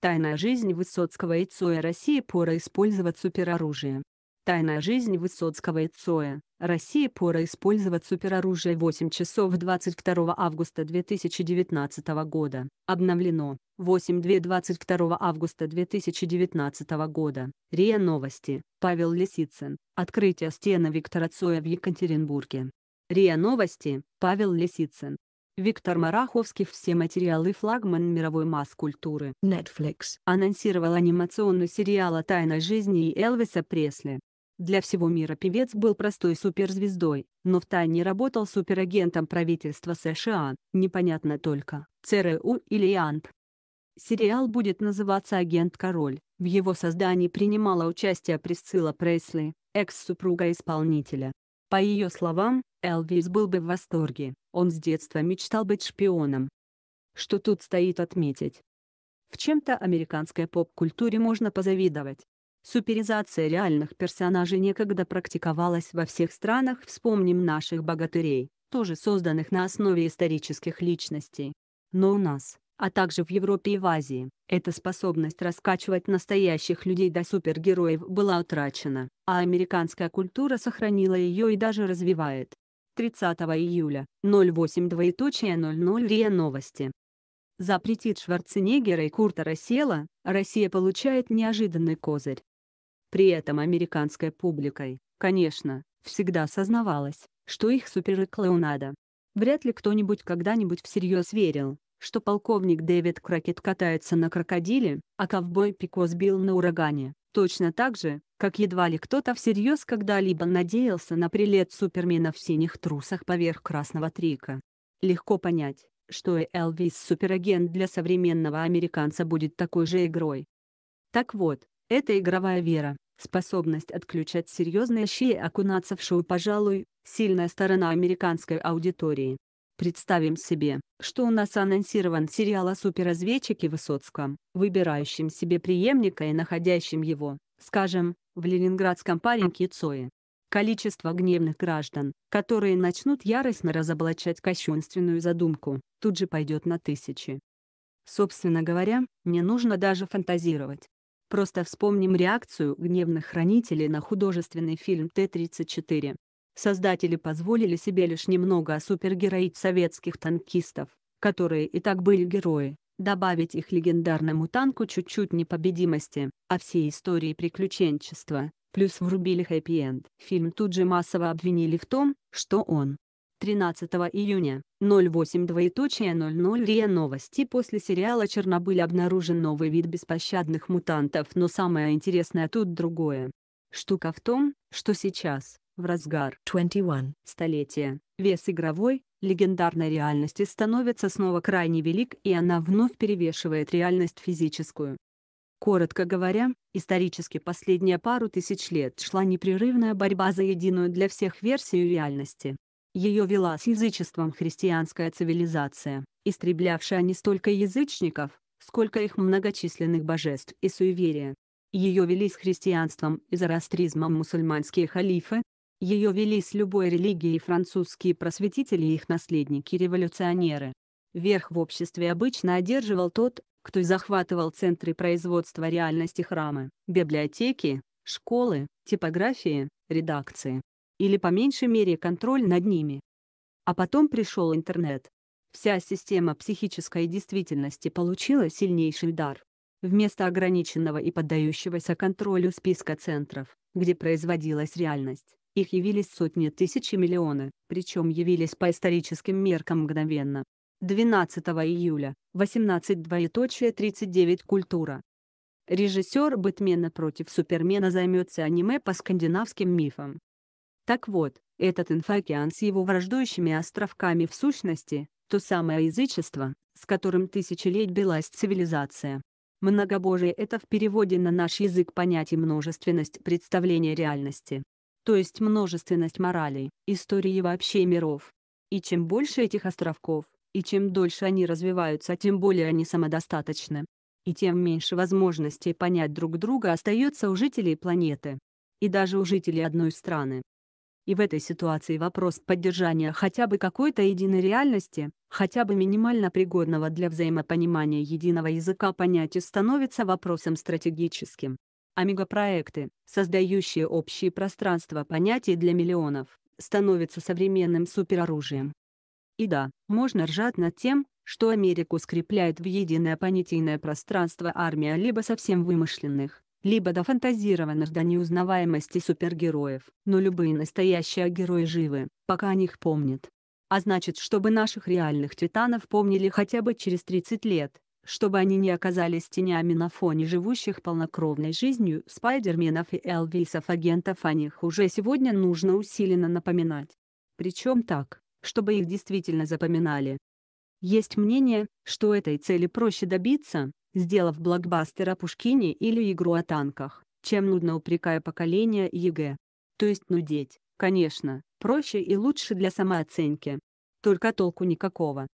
Тайная жизнь Высоцкого и Цоя России пора использовать супероружие. Тайная жизнь Высоцкого и Цоя. Россия пора использовать супероружие 8 часов 22 августа 2019 года. Обновлено. 8.2 22 августа 2019 года. РИА Новости. Павел Лисицын. Открытие стены Виктора Цоя в Екатеринбурге. РИА Новости. Павел Лисицын. Виктор Мараховский все материалы флагман мировой масс-культуры Netflix анонсировал анимационный сериал о тайной жизни и Элвиса Пресли. Для всего мира певец был простой суперзвездой, но втайне работал суперагентом правительства США, непонятно только, ЦРУ или АНП. Сериал будет называться «Агент Король». В его создании принимала участие Присцилла Пресли, экс-супруга исполнителя. По ее словам, Элвис был бы в восторге, он с детства мечтал быть шпионом. Что тут стоит отметить? В чем-то американской поп-культуре можно позавидовать. Суперизация реальных персонажей некогда практиковалась во всех странах, вспомним наших богатырей, тоже созданных на основе исторических личностей. Но у нас, а также в Европе и в Азии, эта способность раскачивать настоящих людей до супергероев была утрачена, а американская культура сохранила ее и даже развивает. 30 июля, 08 двоеточие РИА Новости. Запретит Шварценеггера и Курта Рассела, Россия получает неожиданный козырь. При этом американской публикой, конечно, всегда осознавалось, что их суперэклоунада. Вряд ли кто-нибудь когда-нибудь всерьез верил, что полковник Дэвид Крокет катается на крокодиле, а ковбой Пикос бил на урагане, точно так же, как едва ли кто-то всерьез когда-либо надеялся на прилет Супермена в синих трусах поверх красного трика. Легко понять, что и Элвис Суперагент для современного американца будет такой же игрой. Так вот, эта игровая вера, способность отключать серьезные щи и окунаться в шоу, пожалуй, сильная сторона американской аудитории. Представим себе, что у нас анонсирован сериал о суперразведчике Высоцком, выбирающем себе преемника и находящем его, скажем, в ленинградском пареньке Цои. Количество гневных граждан, которые начнут яростно разоблачать кощунственную задумку, тут же пойдет на тысячи. Собственно говоря, не нужно даже фантазировать. Просто вспомним реакцию гневных хранителей на художественный фильм Т-34. Создатели позволили себе лишь немного о супергероить советских танкистов, которые и так были герои, добавить их легендарному танку чуть-чуть непобедимости, а всей истории приключенчества, плюс врубили хэппи-энд. Фильм тут же массово обвинили в том, что он 13 июня, 08:00 РИА Новости После сериала «Чернобыль» обнаружен новый вид беспощадных мутантов, но самое интересное тут другое. Штука в том, что сейчас, в разгар 21 столетия вес игровой, легендарной реальности становится снова крайне велик и она вновь перевешивает реальность физическую. Коротко говоря, исторически последние пару тысяч лет шла непрерывная борьба за единую для всех версию реальности. Ее вела с язычеством христианская цивилизация, истреблявшая не столько язычников, сколько их многочисленных божеств и суеверия. Ее вели с христианством и зороастризмом мусульманские халифы, ее вели с любой религией французские просветители и их наследники-революционеры. Верх в обществе обычно одерживал тот, кто захватывал центры производства реальности храмы, библиотеки, школы, типографии, редакции. Или по меньшей мере контроль над ними. А потом пришел интернет. Вся система психической действительности получила сильнейший удар. Вместо ограниченного и поддающегося контролю списка центров, где производилась реальность, их явились сотни тысяч и миллионы, причем явились по историческим меркам мгновенно. 12 июля, 18:2.39 культура. Режиссер Бэтмена против Супермена займется аниме по скандинавским мифам. Так вот, этот инфокеан с его враждующими островками в сущности, то самое язычество, с которым тысячелеть билась цивилизация. Многобожие — это в переводе на наш язык понятие множественность представления реальности то есть множественность моралей, истории и вообще миров. И чем больше этих островков, и чем дольше они развиваются, тем более они самодостаточны. И тем меньше возможностей понять друг друга остается у жителей планеты. И даже у жителей одной страны. И в этой ситуации вопрос поддержания хотя бы какой-то единой реальности, хотя бы минимально пригодного для взаимопонимания единого языка понятия становится вопросом стратегическим. Омега-проекты, создающие общие пространства понятий для миллионов, становятся современным супероружием. И да, можно ржать над тем, что Америку скрепляет в единое понятийное пространство армия либо совсем вымышленных, либо дофантазированных до неузнаваемости супергероев. Но любые настоящие герои живы, пока о них помнят. А значит, чтобы наших реальных титанов помнили хотя бы через 30 лет, чтобы они не оказались тенями на фоне живущих полнокровной жизнью спайдерменов и Элвисов-агентов о них уже сегодня нужно усиленно напоминать. Причем так, чтобы их действительно запоминали. Есть мнение, что этой цели проще добиться, сделав блокбастер о Пушкине или игру о танках, чем нудно упрекая поколение ЕГЭ. То есть нудеть, конечно, проще и лучше для самооценки. Только толку никакого.